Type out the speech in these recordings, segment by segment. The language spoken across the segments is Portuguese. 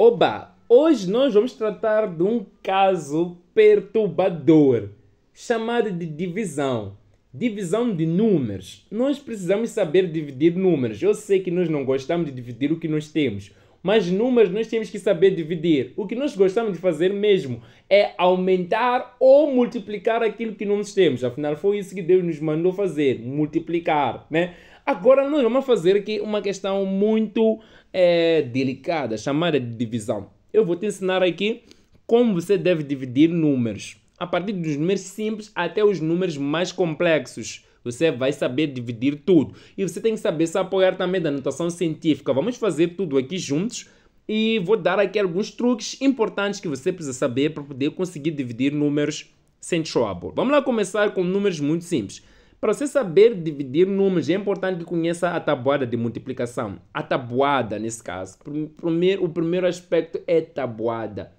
Oba! Hoje nós vamos tratar de um caso perturbador chamado de divisão. Divisão de números. Nós precisamos saber dividir números. Eu sei que nós não gostamos de dividir o que nós temos, mas números nós temos que saber dividir. O que nós gostamos de fazer mesmo é aumentar ou multiplicar aquilo que nós temos. Afinal, foi isso que Deus nos mandou fazer, multiplicar, né? Agora nós vamos fazer aqui uma questão muito é, delicada, chamada de divisão. Eu vou te ensinar aqui como você deve dividir números, a partir dos números simples até os números mais complexos. Você vai saber dividir tudo. E você tem que saber se apoiar também da notação científica. Vamos fazer tudo aqui juntos e vou dar aqui alguns truques importantes que você precisa saber para poder conseguir dividir números sem trouble. Vamos lá começar com números muito simples. Para você saber dividir números, é importante que conheça a tabuada de multiplicação. A tabuada, nesse caso. Primeiro, o primeiro aspecto é tabuada.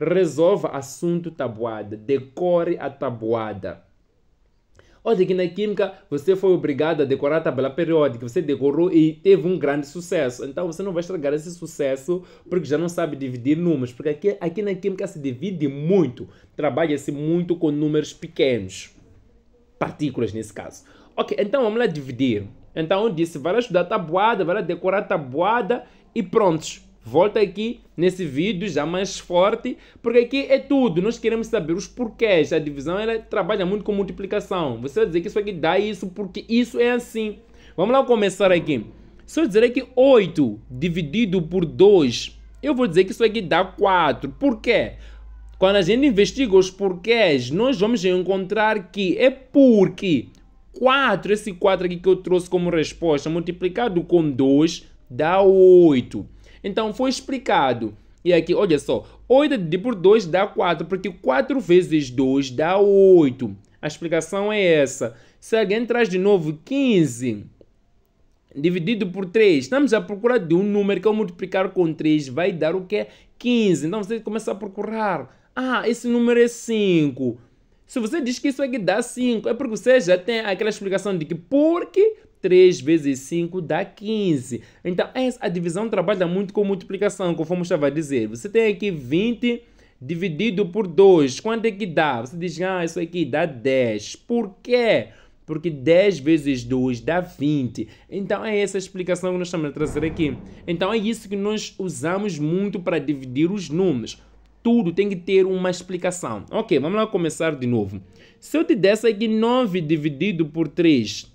Resolva assunto tabuada. Decore a tabuada. Olha que na química você foi obrigado a decorar a tabela periódica, você decorou e teve um grande sucesso. Então você não vai estragar esse sucesso porque já não sabe dividir números, porque aqui, aqui na química se divide muito, trabalha-se muito com números pequenos, partículas nesse caso. Ok, então vamos lá dividir. Então eu disse, vai lá estudar tabuada, vai lá decorar tabuada e prontos Volta aqui nesse vídeo já mais forte, porque aqui é tudo. Nós queremos saber os porquês. A divisão ela trabalha muito com multiplicação. Você vai dizer que isso aqui dá isso porque isso é assim. Vamos lá começar aqui. Se eu dizer aqui 8 dividido por 2, eu vou dizer que isso aqui dá 4. Por quê? Quando a gente investiga os porquês, nós vamos encontrar que é porque 4, esse 4 aqui que eu trouxe como resposta, multiplicado com 2, dá 8. Então foi explicado. E aqui, olha só, 8 dividido por 2 dá 4, porque 4 vezes 2 dá 8. A explicação é essa. Se alguém traz de novo 15 dividido por 3, estamos à procura de um número que ao multiplicar com 3 vai dar o que? 15. É então você começa a procurar. Ah, esse número é 5. Se você diz que isso aqui é dá 5, é porque você já tem aquela explicação de que porque 3 vezes 5 dá 15. Então, a divisão trabalha muito com multiplicação, conforme estava a dizer. Você tem aqui 20 dividido por 2. Quanto é que dá? Você diz, ah, isso aqui dá 10. Por quê? Porque 10 vezes 2 dá 20. Então é essa a explicação que nós estamos a trazer aqui. Então é isso que nós usamos muito para dividir os números. Tudo tem que ter uma explicação. Ok, vamos lá começar de novo. Se eu te desse aqui 9 dividido por 3,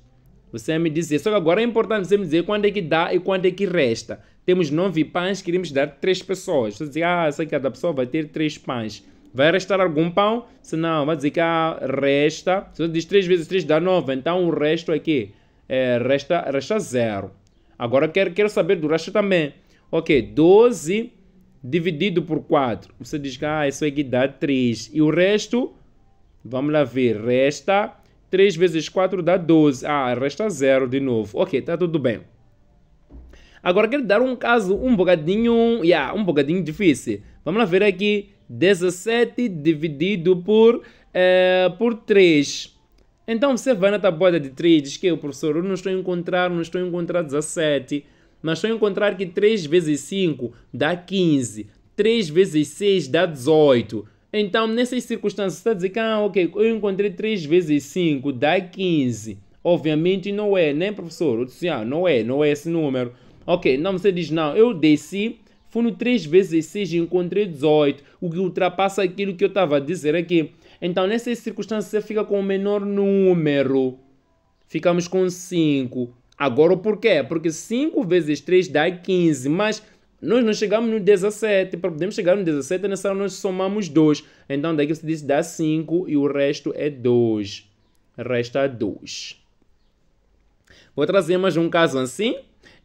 você me disse, só que agora é importante você me dizer quanto é que dá e quanto é que resta. Temos nove pães, queremos dar três pessoas. Você diz, ah, essa que cada pessoa vai ter três pães. Vai restar algum pão? Se não, vai dizer que ah, resta. Se você diz três vezes três dá nove, então o resto aqui é, é, resta, resta zero. Agora quero, quero saber do resto também. Ok, 12 dividido por 4. Você diz que ah, isso aqui dá 3. E o resto, vamos lá ver, resta 3 vezes 4 dá 12. Ah, resta 0 de novo. Ok, tá tudo bem. Agora quero dar um caso um bocadinho, yeah, um bocadinho difícil. Vamos lá ver aqui. 17 dividido por, é, por 3. Então você vai na tabuada tá de 3 diz que o professor, eu não estou a encontrar, não estou a encontrar 17. Mas estou a encontrar que 3 vezes 5 dá 15. 3 vezes 6 dá 18. Então, nessas circunstâncias, você está dizendo que, ah, ok, eu encontrei 3 vezes 5, dá 15. Obviamente não é, né, professor? Eu disse, ah, não é, não é esse número. Ok, não, você diz, não, eu desci, fui no 3 vezes 6 e encontrei 18, o que ultrapassa aquilo que eu estava a dizer aqui. Então, nessas circunstâncias, você fica com o menor número. Ficamos com 5. Agora, o porquê? Porque 5 vezes 3 dá 15, mas nós não chegamos no 17, para podermos chegar no 17 é necessário nós somamos 2. Então daqui você diz dá 5 e o resto é 2. Resta 2. Vou trazer mais um caso assim.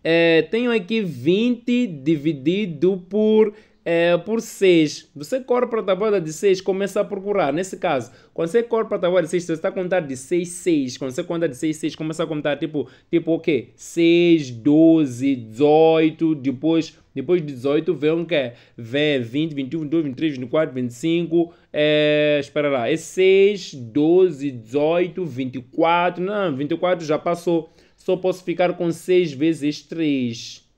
É, tenho aqui 20 dividido por é, por 6. Você corre para a tabela de 6, começa a procurar. Nesse caso, quando você corre para a tabela de 6, você está a contar de 6, 6. Quando você conta de 6, 6, começa a contar tipo, tipo o okay, quê? 6, 12, 18, depois, depois de 18 vê um que é? Vê 20, 21, 22, 23, 24, 25, é, espera lá, é 6, 12, 18, 24, não, 24 já passou. Só posso ficar com 6 vezes 3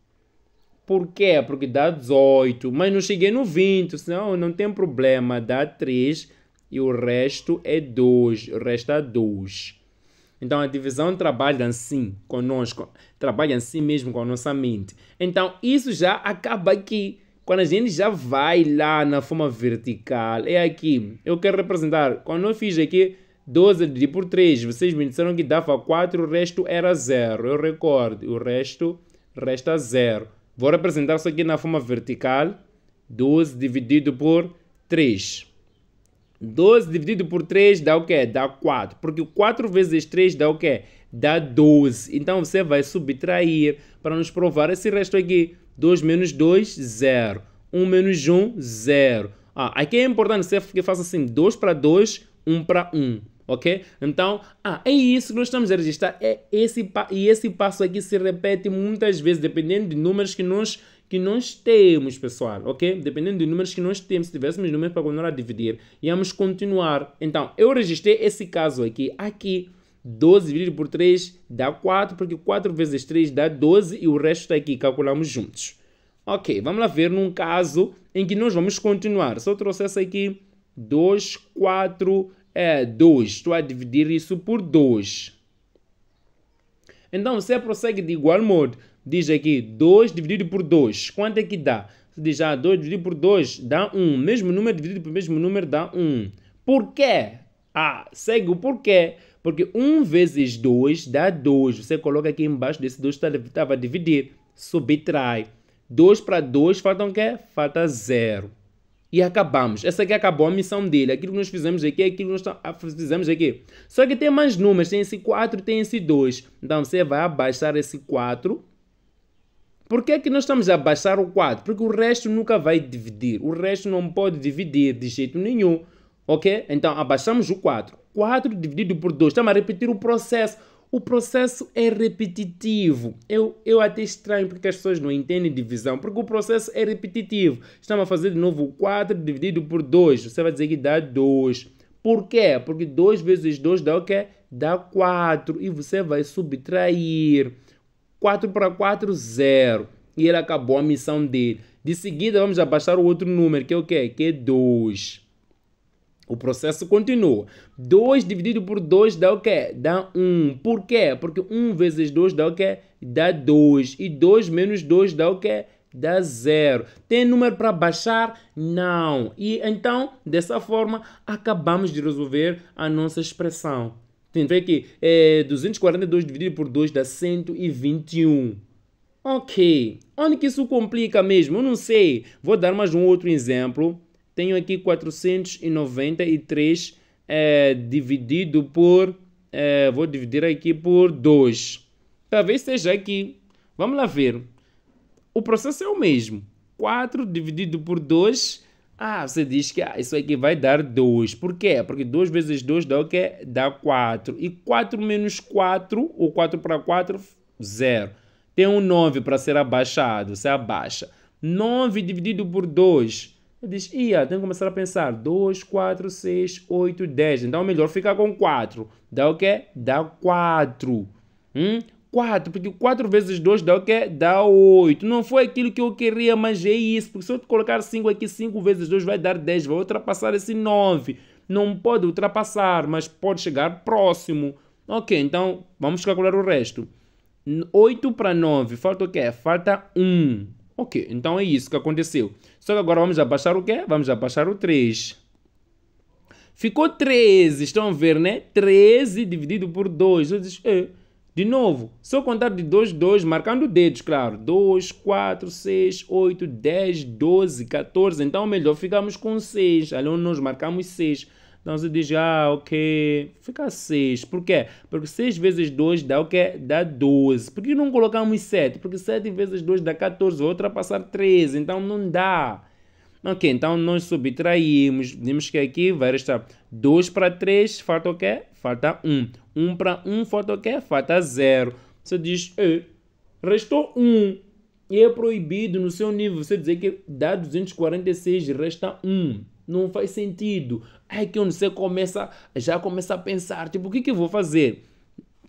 por quê? Porque dá 18, mas não cheguei no 20, senão não tem problema, dá 3 e o resto é 2, resta 2. Então a divisão trabalha assim conosco, trabalha assim mesmo com a nossa mente. Então isso já acaba aqui. Quando a gente já vai lá na forma vertical, é aqui. Eu quero representar. Quando eu fiz aqui 12 dividido por 3, vocês me disseram que dava 4, o resto era 0. Eu recordo, o resto resta 0. É Vou representar isso aqui na forma vertical. 12 dividido por 3. 12 dividido por 3 dá o quê? Dá 4. Porque 4 vezes 3 dá o quê? Dá 12. Então você vai subtrair para nos provar esse resto aqui. 2 menos 2, 0. 1 menos 1, 0. Ah, aqui é importante você faça assim: 2 para 2, 1 para 1 ok? Então, ah, é isso que nós estamos a registrar, é esse, e esse passo aqui se repete muitas vezes, dependendo de números que nós que nós temos, pessoal, ok? Dependendo de números que nós temos, se tivéssemos números para continuar a dividir, íamos continuar. Então, eu registrei esse caso aqui, aqui, 12 dividido por 3 dá 4, porque 4 vezes 3 dá 12 e o resto está aqui, calculamos juntos. Ok, vamos lá ver num caso em que nós vamos continuar. Se eu trouxesse aqui 2, 4, é 2. Estou a dividir isso por 2. Então você é prossegue de igual modo. Diz aqui 2 dividido por 2. Quanto é que dá? Você diz ah, 2 dividido por 2 dá 1. Um. Mesmo número dividido por mesmo número dá 1. Um. Por quê? Ah, segue o porquê. Porque 1 um vezes 2 dá 2. Você coloca aqui embaixo desse 2 que estava a dividir. Subtrai. 2 para 2 faltam o quê? Falta 0 e acabamos. Essa aqui acabou a missão dele. Aquilo que nós fizemos aqui é aquilo que nós tá- fizemos aqui. Só que tem mais números, tem esse 4 tem esse 2. Então você vai abaixar esse 4. Por que é que nós estamos a abaixar o 4? Porque o resto nunca vai dividir. O resto não pode dividir de jeito nenhum. Ok? Então abaixamos o 4. 4 dividido por 2. Estamos a repetir o processo. O processo é repetitivo. Eu, eu até estranho porque as pessoas não entendem divisão, porque o processo é repetitivo. Estamos a fazer de novo 4 dividido por 2. Você vai dizer que dá 2. Por quê? Porque 2 vezes 2 dá o quê? Dá 4. E você vai subtrair. 4 para 4, 0. E ele acabou a missão dele. De seguida, vamos abaixar o outro número, que é o quê? Que é 2. O processo continua. 2 dividido por 2 dá o quê? Dá 1. Um. Por quê? Porque 1 um vezes 2 dá o quê? Dá 2. E 2 menos 2 dá o quê? dá 0. Tem número para baixar? Não. E então, dessa forma, acabamos de resolver a nossa expressão. Tem que aqui, é, 242 dividido por 2 dá 121. Ok. Onde que isso complica mesmo? Eu não sei. Vou dar mais um outro exemplo tenho aqui 493 é, eh, dividido por. É, vou dividir aqui por 2. Talvez seja aqui. Vamos lá ver. O processo é o mesmo. 4 dividido por 2. Ah, você diz que ah, isso aqui vai dar 2. Por quê? Porque 2 vezes 2 dá o quê? Dá 4. E 4 menos 4, ou 4 para 4, 0. Tem um 9 para ser abaixado. Você abaixa. 9 dividido por 2 ele diz, ia, tenho que começar a pensar. 2, 4, 6, 8, 10. Então, é melhor ficar com 4. Dá o quê? Dá 4. Hum? porque 4 vezes 2 dá o quê? Dá 8. Não foi aquilo que eu queria, mas é isso. Porque se eu colocar 5 aqui, 5 vezes 2 vai dar 10. Vai ultrapassar esse 9. Não pode ultrapassar, mas pode chegar próximo. Ok, então vamos calcular o resto. 8 para 9, falta o quê? Falta 1. Ok, então é isso que aconteceu. Só que agora vamos abaixar o quê? Vamos abaixar o 3. Ficou 13, estão a ver, né? 13 dividido por 2. Eu disse, é. De novo, se eu contar de 2, 2, marcando dedos, claro. 2, 4, 6, 8, 10, 12, 14. Então, melhor ficamos com 6. Ali onde nós marcamos 6. Então você diz, ah, ok, fica 6. Por quê? Porque 6 vezes 2 dá o quê? Dá 12. Por que não colocamos 7? Porque 7 vezes 2 dá 14, vou ultrapassar 13, então não dá. Ok, então nós subtraímos, vimos que aqui vai restar 2 para 3, falta o quê? Falta 1. 1 para 1, falta o quê? Falta 0. Você diz, restou 1. E é proibido no seu nível você dizer que dá 246 e resta 1 não faz sentido. É que onde você começa, já começa a pensar, tipo, o que, que eu vou fazer?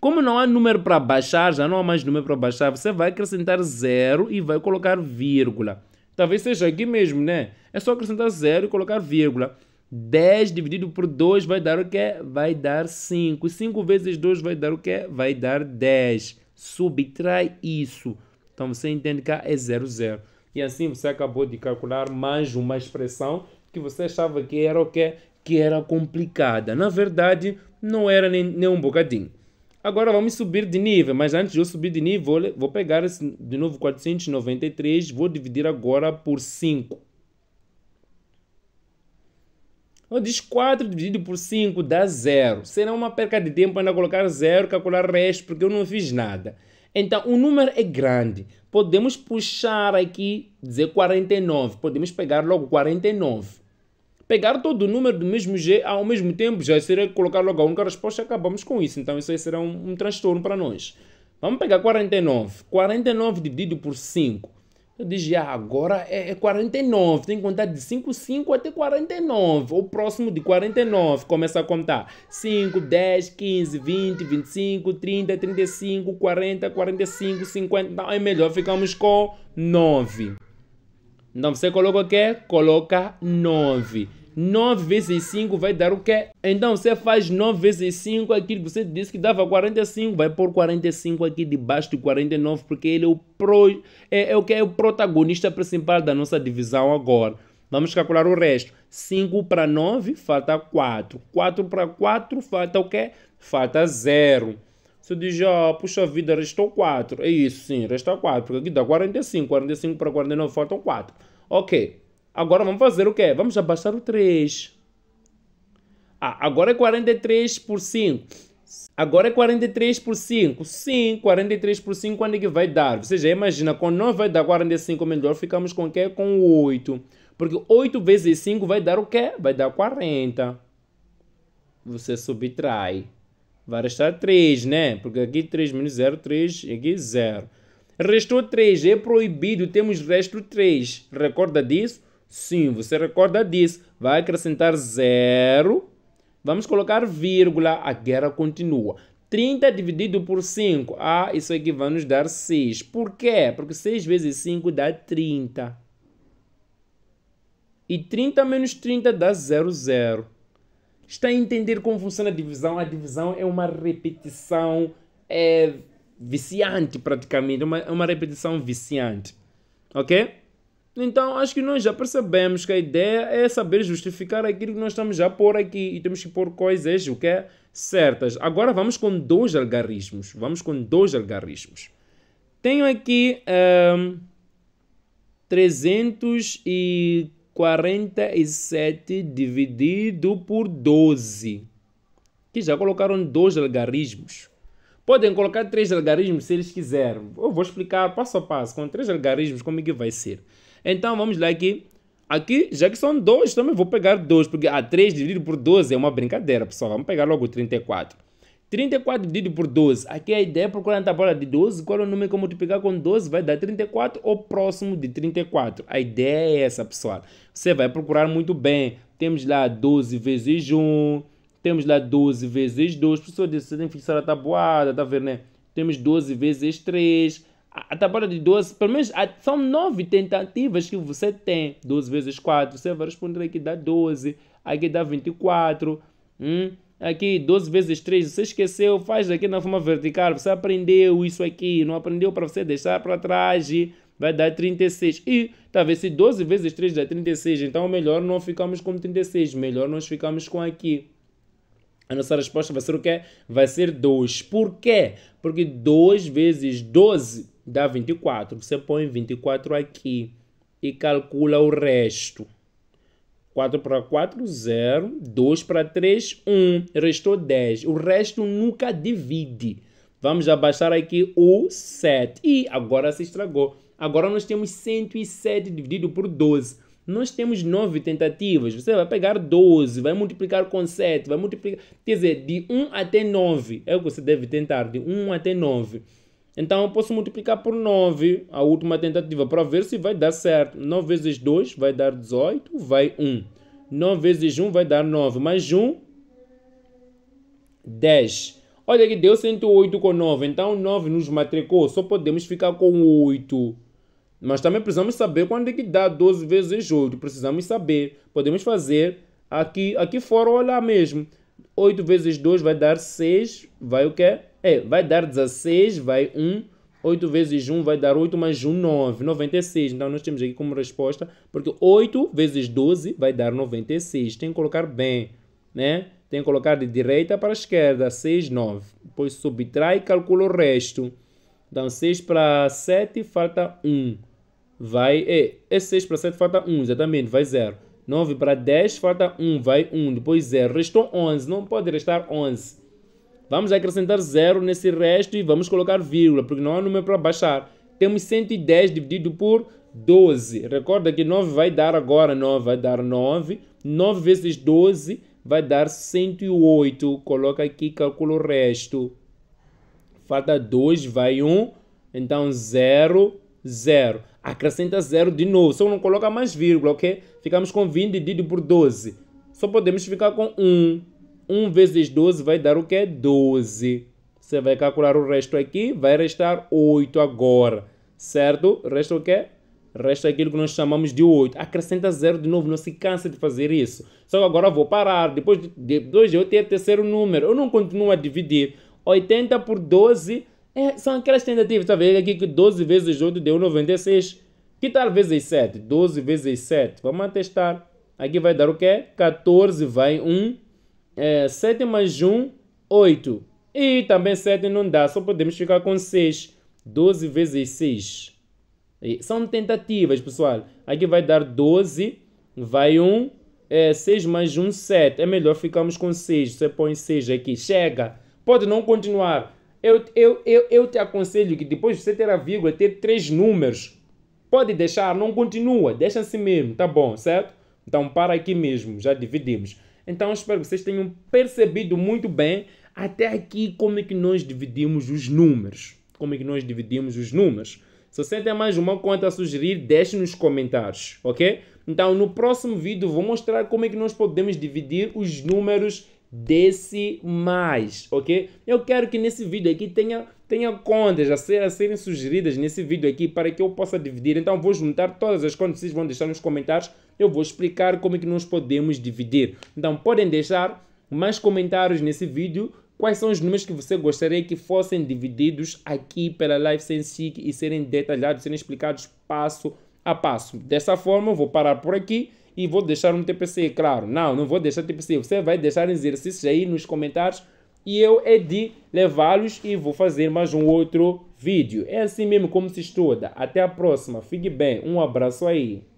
Como não há número para baixar, já não há mais número para baixar, você vai acrescentar zero e vai colocar vírgula. Talvez seja aqui mesmo, né? É só acrescentar zero e colocar vírgula. 10 dividido por 2 vai dar o quê? Vai dar 5. 5 vezes 2 vai dar o quê? Vai dar 10. Subtrai isso. Então você entende que é 0, 0. E assim você acabou de calcular mais uma expressão que você achava que era o que que era complicada. Na verdade, não era nem, nem um bocadinho. Agora vamos subir de nível, mas antes de eu subir de nível, vou pegar esse, de novo 493, vou dividir agora por 5. eu diz 4 dividido por 5 dá 0. Será uma perca de tempo ainda colocar 0, calcular resto, porque eu não fiz nada. Então, o número é grande. Podemos puxar aqui, dizer 49. Podemos pegar logo 49 pegar todo o número do mesmo G ao mesmo tempo, já seria colocar logo a única resposta e acabamos com isso. Então isso aí será um, um transtorno para nós. Vamos pegar 49. 49 dividido por 5. Eu dizia, ah, agora é, 49, é tem que contar de 5, 5 até 49. Ou próximo de 49, começa a contar. 5, 10, 15, 20, 25, 30, 35, 40, 45, 50. Não, é melhor ficamos com 9. Então você coloca o quê? Coloca 9. 9 vezes 5 vai dar o quê? Então você faz 9 vezes 5, aquilo que você disse que dava 45, vai por 45 aqui debaixo de 49, porque ele é o, pro, é, é o que é o protagonista principal da nossa divisão agora. Vamos calcular o resto. 5 para 9, falta 4. 4 para 4, falta o quê? Falta 0. Você diz, ah, puxa vida, restou 4. É isso, sim, resta 4. Porque aqui dá 45. 45 para 49, faltam 4. Ok. Agora vamos fazer o quê? Vamos abaixar o 3. Ah, agora é 43 por 5. Agora é 43 por 5. Sim, 43 por 5 quando é que vai dar? Você já imagina, quando não vai dar 45 melhor, ficamos com o quê? Com 8. Porque 8 vezes 5 vai dar o quê? Vai dar 40. Você subtrai. Vai restar 3, né? Porque aqui 3 menos 0, 3, aqui 0. Restou 3, é proibido, temos resto 3. Recorda disso? Sim, você recorda disso. Vai acrescentar zero. Vamos colocar vírgula. A guerra continua. 30 dividido por 5. Ah, isso aqui é vai nos dar 6. Por quê? Porque 6 vezes 5 dá 30. E 30 menos 30 dá 0, 0. Está a entender como funciona a divisão? A divisão é uma repetição é, viciante, praticamente. Uma, é uma repetição viciante. Ok? Então acho que nós já percebemos que a ideia é saber justificar aquilo que nós estamos já a pôr aqui e temos que pôr coisas o que é certas. Agora vamos com dois algarismos. Vamos com dois algarismos. Tenho aqui um, 347 dividido por 12. Que já colocaram dois algarismos. Podem colocar três algarismos se eles quiserem. Eu vou explicar passo a passo com três algarismos como é que vai ser. Então vamos lá aqui. Aqui, já que são 2, também vou pegar 2, porque a 3 dividido por 12 é uma brincadeira, pessoal. Vamos pegar logo 34. 34 dividido por 12. Aqui é a ideia é procurar na tabela de 12. Qual é o número que eu multiplicar com 12? Vai dar 34 ou próximo de 34. A ideia é essa, pessoal. Você vai procurar muito bem. Temos lá 12 vezes 1. Temos lá 12 vezes 2. Pessoal, você tem que fixar a tabuada, tá vendo, né? Temos 12 vezes 3 a tabela de 12, pelo menos são 9 tentativas que você tem. 12 vezes 4, você vai responder aqui dá 12, aqui dá 24, hum? aqui 12 vezes 3, você esqueceu, faz aqui na forma vertical, você aprendeu isso aqui, não aprendeu para você deixar para trás e vai dar 36. E talvez tá se 12 vezes 3 dá 36, então melhor não ficamos com 36, melhor nós ficamos com aqui. A nossa resposta vai ser o quê? Vai ser 2. Por quê? Porque 2 vezes 12 dá 24. Você põe 24 aqui e calcula o resto. 4 para 4, 0. 2 para 3, 1. Restou 10. O resto nunca divide. Vamos abaixar aqui o 7. E agora se estragou. Agora nós temos 107 dividido por 12. Nós temos 9 tentativas. Você vai pegar 12, vai multiplicar com 7, vai multiplicar. Quer dizer, de 1 até 9 é o que você deve tentar, de 1 até 9. Então eu posso multiplicar por 9 a última tentativa para ver se vai dar certo. 9 vezes 2 vai dar 18, vai 1. 9 vezes 1 vai dar 9, mais 1, 10. Olha que deu 108 com 9, então 9 nos matricou, só podemos ficar com 8. Mas também precisamos saber quando é que dá 12 vezes 8, precisamos saber. Podemos fazer aqui, aqui fora ou lá mesmo. 8 vezes 2 vai dar 6, vai o quê? É, vai dar 16, vai 1. 8 vezes 1 vai dar 8 mais 1, 9. 96. Então, nós temos aqui como resposta, porque 8 vezes 12 vai dar 96. Tem que colocar bem, né? Tem que colocar de direita para a esquerda, 6, 9. Depois subtrai e calcula o resto. Então, 6 para 7 falta 1. Vai, é, é 6 para 7 falta 1, exatamente, vai 0. 9 para 10 falta 1, vai 1, depois 0. Restou 11, não pode restar 11. Vamos acrescentar zero nesse resto e vamos colocar vírgula, porque não há número para baixar. Temos 110 dividido por 12. Recorda que 9 vai dar agora 9, vai dar 9. 9 vezes 12 vai dar 108. Coloca aqui, e calcula o resto. Falta 2, vai 1. Então 0, 0. Acrescenta 0 de novo. Só não coloca mais vírgula, ok? Ficamos com 20 dividido por 12. Só podemos ficar com 1. 1 vezes 12 vai dar o quê? 12. Você vai calcular o resto aqui, vai restar 8 agora, certo? Resta o quê? Resta aquilo que nós chamamos de 8. Acrescenta 0 de novo, não se cansa de fazer isso. Só que agora eu vou parar, depois de, 2 eu tenho o terceiro número, eu não continuo a dividir. 80 por 12 é, são aquelas tentativas, está vendo aqui que 12 vezes 8 deu 96. Que tal vezes 7? 12 vezes 7. Vamos testar. Aqui vai dar o quê? 14 vai 1 é, 7 mais 1, 8. E também 7 não dá, só podemos ficar com 6. 12 vezes 6. São tentativas, pessoal. Aqui vai dar 12, vai 1, é, 6 mais 1, 7. É melhor ficarmos com 6. Você põe 6 aqui. Chega. Pode não continuar. Eu, eu, eu, eu te aconselho que depois de você ter a vírgula, ter três números. Pode deixar, não continua. Deixa assim mesmo, tá bom, certo? Então para aqui mesmo, já dividimos. Então espero que vocês tenham percebido muito bem até aqui como é que nós dividimos os números. Como é que nós dividimos os números. Se você tem mais uma conta a sugerir, deixe nos comentários, ok? Então, no próximo vídeo, vou mostrar como é que nós podemos dividir os números decimais, ok? Eu quero que nesse vídeo aqui tenha tenha contas a, ser, a serem sugeridas nesse vídeo aqui para que eu possa dividir. Então vou juntar todas as contas, vocês vão deixar nos comentários, eu vou explicar como é que nós podemos dividir. Então podem deixar mais comentários nesse vídeo quais são os números que você gostaria que fossem divididos aqui pela Life Sense e serem detalhados, serem explicados passo a passo. Dessa forma, eu vou parar por aqui e vou deixar um TPC, claro. Não, não vou deixar TPC. Você vai deixar exercícios aí nos comentários e eu é de levá-los e vou fazer mais um outro vídeo. É assim mesmo como se estuda. Até a próxima. Fique bem. Um abraço aí.